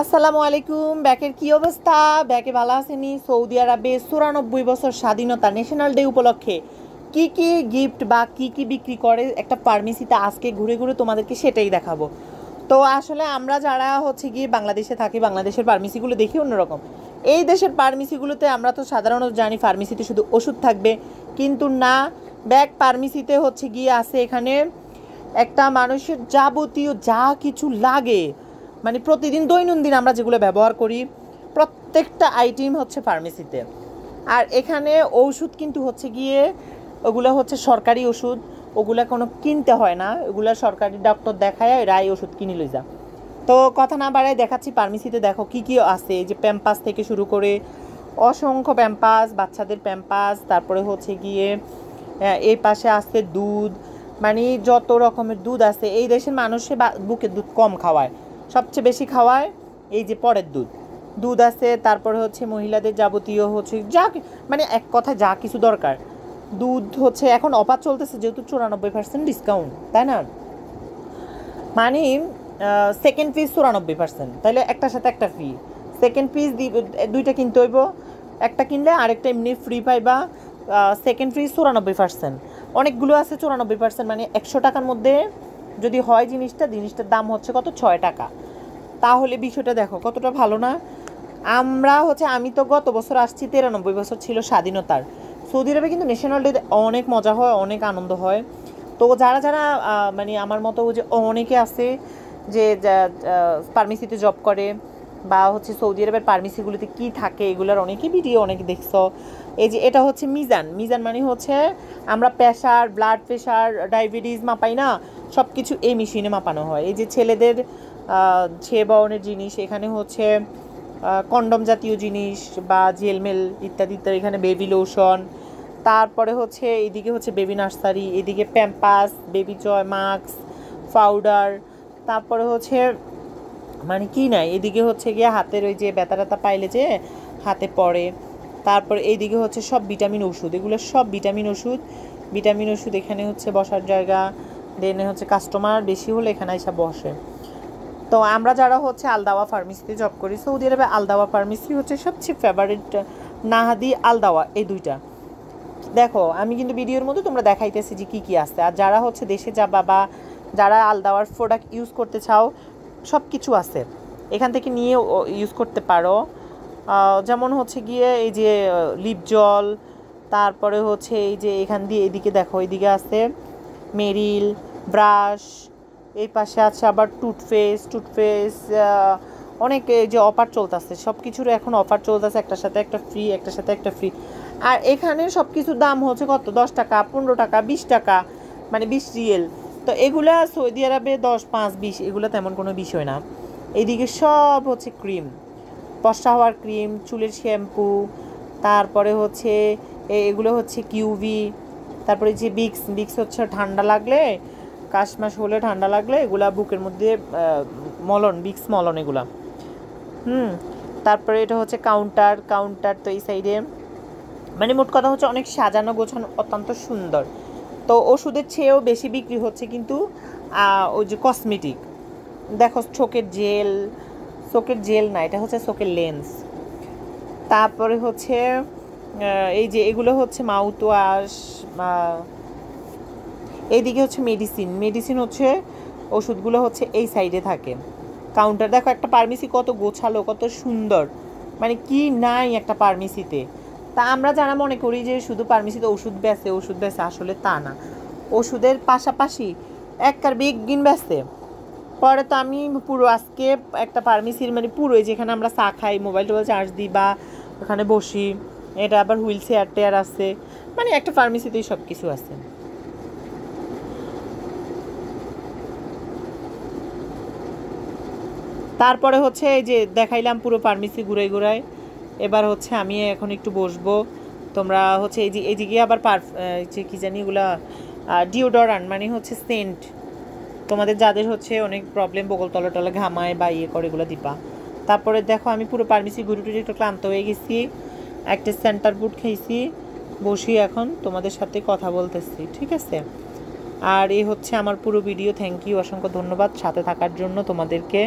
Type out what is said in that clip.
আসসালামু আলাইকুম ব্যাকের কি অবস্থা ব্যাকে ভালো আসেনি সৌদি আরবে চুরানব্বই বছর স্বাধীনতা ন্যাশনাল ডে উপলক্ষে কি কি গিফট বা কি কি বিক্রি করে একটা ফার্মেসিতে আজকে ঘুরে ঘুরে তোমাদেরকে সেটাই দেখাবো তো আসলে আমরা যারা হচ্ছে গিয়ে বাংলাদেশে থাকি বাংলাদেশের ফার্মেসিগুলো দেখি অন্যরকম এই দেশের ফার্মেসিগুলোতে আমরা তো সাধারণত জানি ফার্মেসিতে শুধু ওষুধ থাকবে কিন্তু না ব্যাগ ফার্মেসিতে হচ্ছে গিয়ে আছে এখানে একটা মানুষের যাবতীয় যা কিছু লাগে মানে প্রতিদিন দৈনন্দিন আমরা যেগুলো ব্যবহার করি প্রত্যেকটা আইটেম হচ্ছে ফার্মেসিতে আর এখানে ওষুধ কিন্তু হচ্ছে গিয়ে ওগুলো হচ্ছে সরকারি ওষুধ ওগুলা কোনো কিনতে হয় না ওগুলো সরকারি ডক্টর দেখায় রায় ওষুধ কিনে লই যা তো কথা না বাড়ায় দেখাচ্ছি ফার্মেসিতে দেখো কি কি আছে যে প্যাম্পাস থেকে শুরু করে অসংখ্য প্যাম্পাস বাচ্চাদের প্যাম্পাস তারপরে হচ্ছে গিয়ে এই পাশে আসছে দুধ মানে যত রকমের দুধ আছে এই দেশের মানুষে বুকের দুধ কম খাওয়ায় সবচেয়ে বেশি খাওয়ায় এই যে পরের দুধ দুধ আছে তারপরে হচ্ছে মহিলাদের যাবতীয় হচ্ছে যা মানে এক কথা যা কিছু দরকার দুধ হচ্ছে এখন অপার চলতেছে যেহেতু চুরানব্বই পার্সেন্ট ডিসকাউন্ট তাই না মানে সেকেন্ড পিস চুরানব্বই পার্সেন্ট তাহলে একটার সাথে একটা ফি সেকেন্ড পিস দুইটা কিনতে হইব একটা কিনলে আরেকটা এমনি ফ্রি পাইবা সেকেন্ড ফ্রি চুরানব্বই পার্সেন্ট অনেকগুলো আছে চুরানব্বই পার্সেন্ট মানে একশো টাকার মধ্যে যদি হয় জিনিসটা জিনিসটার দাম হচ্ছে কত ছয় টাকা তাহলে বিষয়টা দেখো কতটা ভালো না আমরা হচ্ছে আমি তো গত বছর আসছি তিরানব্বই বছর ছিল স্বাধীনতার সৌদি আরবে কিন্তু ন্যাশনাল ডেতে অনেক মজা হয় অনেক আনন্দ হয় তো যারা যারা মানে আমার মতো যে অনেকে আছে যে ফার্মেসিতে জব করে বা হচ্ছে সৌদি আরবের ফার্মেসিগুলিতে কি থাকে এগুলোর অনেকে ভিডিও অনেক দেখছ এই যে এটা হচ্ছে মিজান মিজান মানে হচ্ছে আমরা প্রেশার ব্লাড প্রেশার ডায়াবেটিস মাপাই না সব কিছু এই মেশিনে মাপানো হয় এই যে ছেলেদের ছে বরণের জিনিস এখানে হচ্ছে কন্ডম জাতীয় জিনিস বা জেলমেল ইত্যাদি ইত্যাদি এখানে বেবি লোশন তারপরে হচ্ছে এদিকে হচ্ছে বেবি নার্সারি এদিকে Pampers baby Joy mask powder তারপরে হচ্ছে মানে কি নাই এদিকে হচ্ছে গিয়ে হাতের ওই যে ব্যথা ট্যাথা পাইলে যে হাতে পড়ে তারপর এইদিকে হচ্ছে সব ভিটামিন ওষুধ এগুলো সব ভিটামিন ওষুধ ভিটামিন ওষুধ এখানে হচ্ছে বসার জায়গা দেন হচ্ছে কাস্টমার বেশি হলে এখানে এসে বসে তো আমরা যারা হচ্ছে আলদাওয়া ফার্মেসিতে জব করি সৌদি আরবে আলদাওয়া ফার্মেসি হচ্ছে সবচেয়ে ফেভারিট নাহাদি আলদাওয়া এই দুইটা দেখো আমি কিন্তু ভিডিওর মধ্যে তোমরা দেখাইতেছি যে কী কী আছে আর যারা হচ্ছে দেশে যাবা বা যারা আলদাওয়ার প্রোডাক্ট ইউজ করতে চাও সব কিছু আছে এখান থেকে নিয়ে ইউজ করতে পারো যেমন হচ্ছে গিয়ে এই যে লিপ জল তারপরে হচ্ছে এই যে এখান দিয়ে এদিকে দেখো এদিকে আছে মেরিল ব্রাশ এর পাশে আছে আবার টুথপেস্ট টুথপেস্ট অনেক যে অফার চলতেছে সব কিছুর এখন অফার চলতেছে একটার সাথে একটা ফ্রি একটার সাথে একটা ফ্রি আর এখানে সব কিছুর দাম হচ্ছে কত দশ টাকা পনেরো টাকা বিশ টাকা মানে বিশ রিয়েল তো এগুলা সৌদি আরবে দশ পাঁচ বিশ এগুলো তেমন কোনো বিষয় না এদিকে সব হচ্ছে ক্রিম পশা হওয়ার ক্রিম চুলের শ্যাম্পু তারপরে হচ্ছে এগুলো হচ্ছে কিউবি তারপরে যে বিক্স বিক্স হচ্ছে ঠান্ডা লাগলে কাশমাস হলে ঠান্ডা লাগলে এগুলা বুকের মধ্যে মলন বিক্স মলন এগুলা হুম তারপরে এটা হচ্ছে কাউন্টার কাউন্টার তো এই সাইডে মানে মোট কথা হচ্ছে অনেক সাজানো গোছানো অত্যন্ত সুন্দর তো ওষুধের চেয়েও বেশি বিক্রি হচ্ছে কিন্তু ওই যে কসমেটিক দেখো চোখের জেল চোখের জেল না এটা হচ্ছে চোখের লেন্স তারপরে হচ্ছে এই যে এগুলো হচ্ছে মাউথওয়াশ এইদিকে হচ্ছে মেডিসিন মেডিসিন হচ্ছে ওষুধগুলো হচ্ছে এই সাইডে থাকে কাউন্টার দেখো একটা ফার্মেসি কত গোছালো কত সুন্দর মানে কি নাই একটা ফার্মেসিতে তা আমরা যারা মনে করি যে শুধু ফার্মেসিতে ওষুধ বেচে ওষুধ বেচে আসলে তা না ওষুধের পাশাপাশি একটার বেগিন ব্যস্ত পরে তো আমি পুরো আজকে একটা ফার্মেসির মানে পুরোই যেখানে আমরা চা খাই মোবাইল টোবাইল চার্জ দিই বা ওখানে বসি এটা আবার হুইল চেয়ার টেয়ার আছে মানে একটা ফার্মেসিতেই সব কিছু আছে তারপরে হচ্ছে এই যে দেখাইলাম পুরো ফার্মেসি ঘুরে ঘুরায় এবার হচ্ছে আমি এখন একটু বসবো তোমরা হচ্ছে এই যে এইদিকে আবার পারফে যে কী জানি এগুলা ডিওডরান মানে হচ্ছে সেন্ট তোমাদের যাদের হচ্ছে অনেক প্রবলেম বগল তলা টলে ঘামায় বা ইয়ে করে এগুলো দিবা তারপরে দেখো আমি পুরো ফার্মেসি ঘুরে টুরে একটু ক্লান্ত হয়ে গেছি একটা সেন্টার বুট খাইছি বসি এখন তোমাদের সাথে কথা বলতেছি ঠিক আছে আর এ হচ্ছে আমার পুরো ভিডিও থ্যাংক ইউ অসংখ্য ধন্যবাদ সাথে থাকার জন্য তোমাদেরকে